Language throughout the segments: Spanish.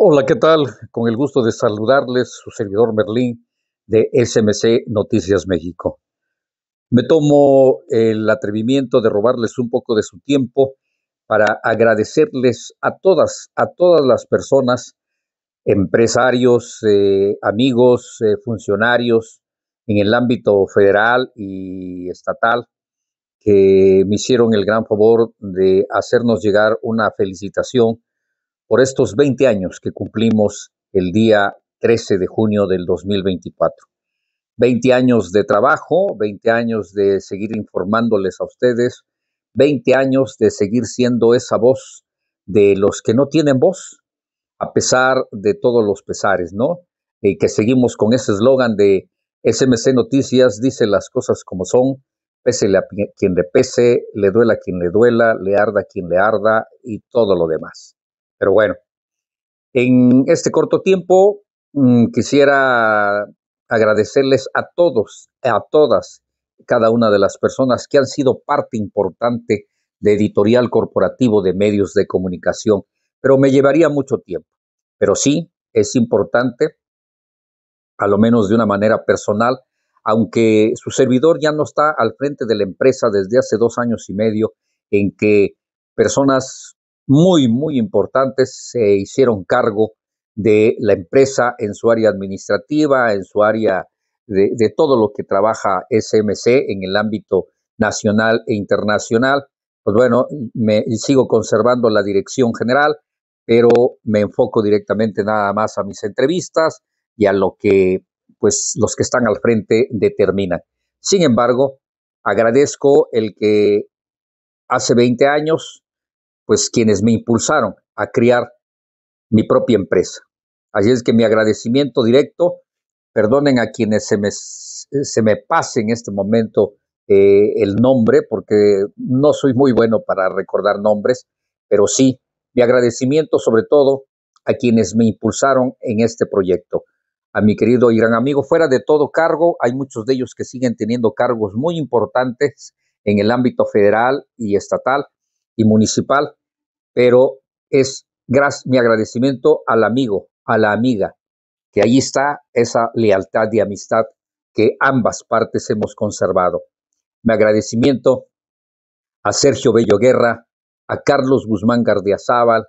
Hola, ¿qué tal? Con el gusto de saludarles, su servidor Merlín de SMC Noticias México. Me tomo el atrevimiento de robarles un poco de su tiempo para agradecerles a todas, a todas las personas, empresarios, eh, amigos, eh, funcionarios en el ámbito federal y estatal que me hicieron el gran favor de hacernos llegar una felicitación por estos 20 años que cumplimos el día 13 de junio del 2024. 20 años de trabajo, 20 años de seguir informándoles a ustedes, 20 años de seguir siendo esa voz de los que no tienen voz, a pesar de todos los pesares, ¿no? Y que seguimos con ese eslogan de SMC Noticias, dice las cosas como son, pese a quien le pese, le duela quien le duela, le arda quien le arda y todo lo demás. Pero bueno, en este corto tiempo mm, quisiera agradecerles a todos, a todas, cada una de las personas que han sido parte importante de editorial corporativo de medios de comunicación, pero me llevaría mucho tiempo. Pero sí, es importante, a lo menos de una manera personal, aunque su servidor ya no está al frente de la empresa desde hace dos años y medio, en que personas muy, muy importantes se hicieron cargo de la empresa en su área administrativa, en su área de, todo lo que trabaja SMC en el ámbito nacional e internacional. Pues bueno, me sigo conservando la dirección general, pero me enfoco directamente nada más a mis entrevistas y a lo que pues los que están al frente determinan. Sin embargo, agradezco el que hace 20 años pues quienes me impulsaron a crear mi propia empresa. Así es que mi agradecimiento directo, perdonen a quienes se me, se me pase en este momento eh, el nombre, porque no soy muy bueno para recordar nombres, pero sí, mi agradecimiento sobre todo a quienes me impulsaron en este proyecto. A mi querido y gran amigo, fuera de todo cargo, hay muchos de ellos que siguen teniendo cargos muy importantes en el ámbito federal y estatal y municipal, pero es mi agradecimiento al amigo, a la amiga, que ahí está esa lealtad y amistad que ambas partes hemos conservado. Mi agradecimiento a Sergio Bello Guerra, a Carlos Guzmán Gardiazabal,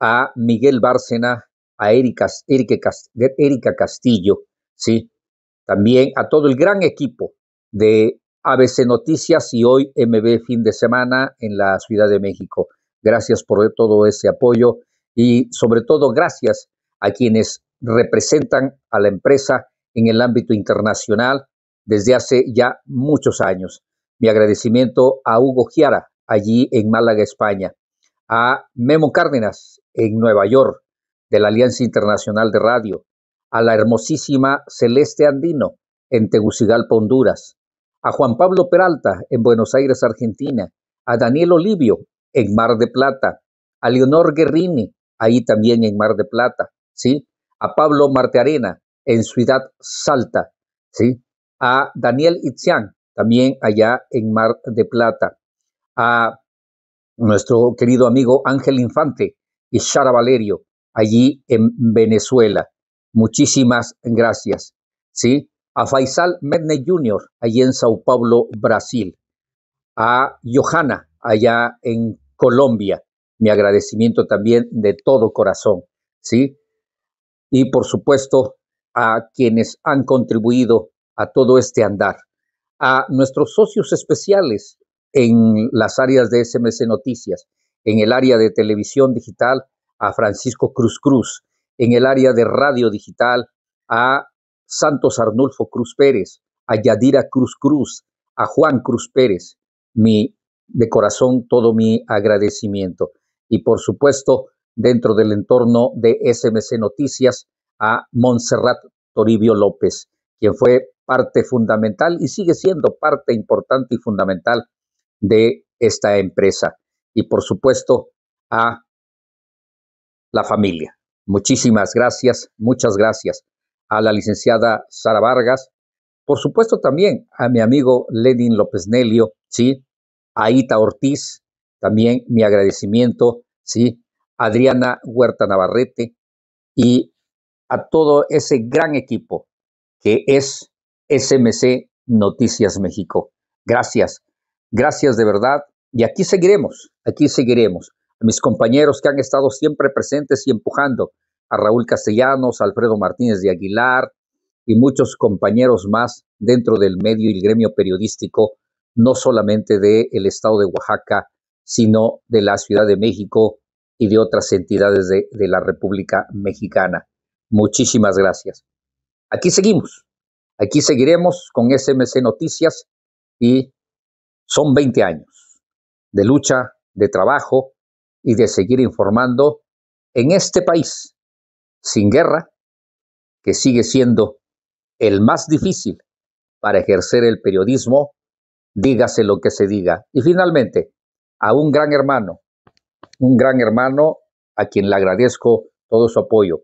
a Miguel Bárcena, a Erika, Erika Castillo, ¿sí? también a todo el gran equipo de ABC Noticias y hoy MB Fin de Semana en la Ciudad de México. Gracias por todo ese apoyo y sobre todo gracias a quienes representan a la empresa en el ámbito internacional desde hace ya muchos años. Mi agradecimiento a Hugo Giara, allí en Málaga, España, a Memo Cárdenas, en Nueva York, de la Alianza Internacional de Radio, a la hermosísima Celeste Andino, en Tegucigalpa, Honduras, a Juan Pablo Peralta, en Buenos Aires, Argentina, a Daniel Olivio, en Mar de Plata, a Leonor Guerrini, ahí también en Mar de Plata, ¿sí? A Pablo Arena, en Ciudad Salta, ¿sí? A Daniel Itzian, también allá en Mar de Plata, a nuestro querido amigo Ángel Infante y Shara Valerio, allí en Venezuela. Muchísimas gracias, ¿sí? A Faisal Medne Jr., allí en Sao Paulo, Brasil. A Johanna, allá en Colombia. Mi agradecimiento también de todo corazón, ¿sí? Y por supuesto a quienes han contribuido a todo este andar, a nuestros socios especiales en las áreas de SMC Noticias, en el área de televisión digital a Francisco Cruz Cruz, en el área de radio digital a Santos Arnulfo Cruz Pérez, a Yadira Cruz Cruz, a Juan Cruz Pérez, mi de corazón todo mi agradecimiento. Y por supuesto, dentro del entorno de SMC Noticias, a Montserrat Toribio López, quien fue parte fundamental y sigue siendo parte importante y fundamental de esta empresa. Y por supuesto, a la familia. Muchísimas gracias, muchas gracias a la licenciada Sara Vargas, por supuesto también a mi amigo Lenin López Nelio, sí, Aita Ortiz, también mi agradecimiento, ¿sí? Adriana Huerta Navarrete y a todo ese gran equipo que es SMC Noticias México. Gracias, gracias de verdad. Y aquí seguiremos, aquí seguiremos. A mis compañeros que han estado siempre presentes y empujando, a Raúl Castellanos, Alfredo Martínez de Aguilar y muchos compañeros más dentro del medio y el gremio periodístico no solamente del estado de Oaxaca, sino de la Ciudad de México y de otras entidades de, de la República Mexicana. Muchísimas gracias. Aquí seguimos, aquí seguiremos con SMC Noticias y son 20 años de lucha, de trabajo y de seguir informando en este país sin guerra, que sigue siendo el más difícil para ejercer el periodismo dígase lo que se diga. Y finalmente, a un gran hermano, un gran hermano a quien le agradezco todo su apoyo,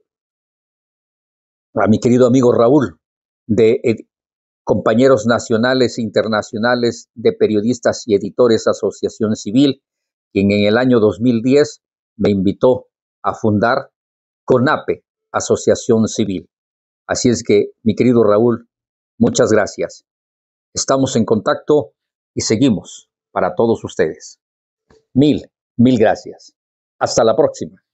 a mi querido amigo Raúl, de compañeros nacionales e internacionales de periodistas y editores Asociación Civil, quien en el año 2010 me invitó a fundar CONAPE, Asociación Civil. Así es que, mi querido Raúl, muchas gracias. Estamos en contacto y seguimos para todos ustedes. Mil, mil gracias. Hasta la próxima.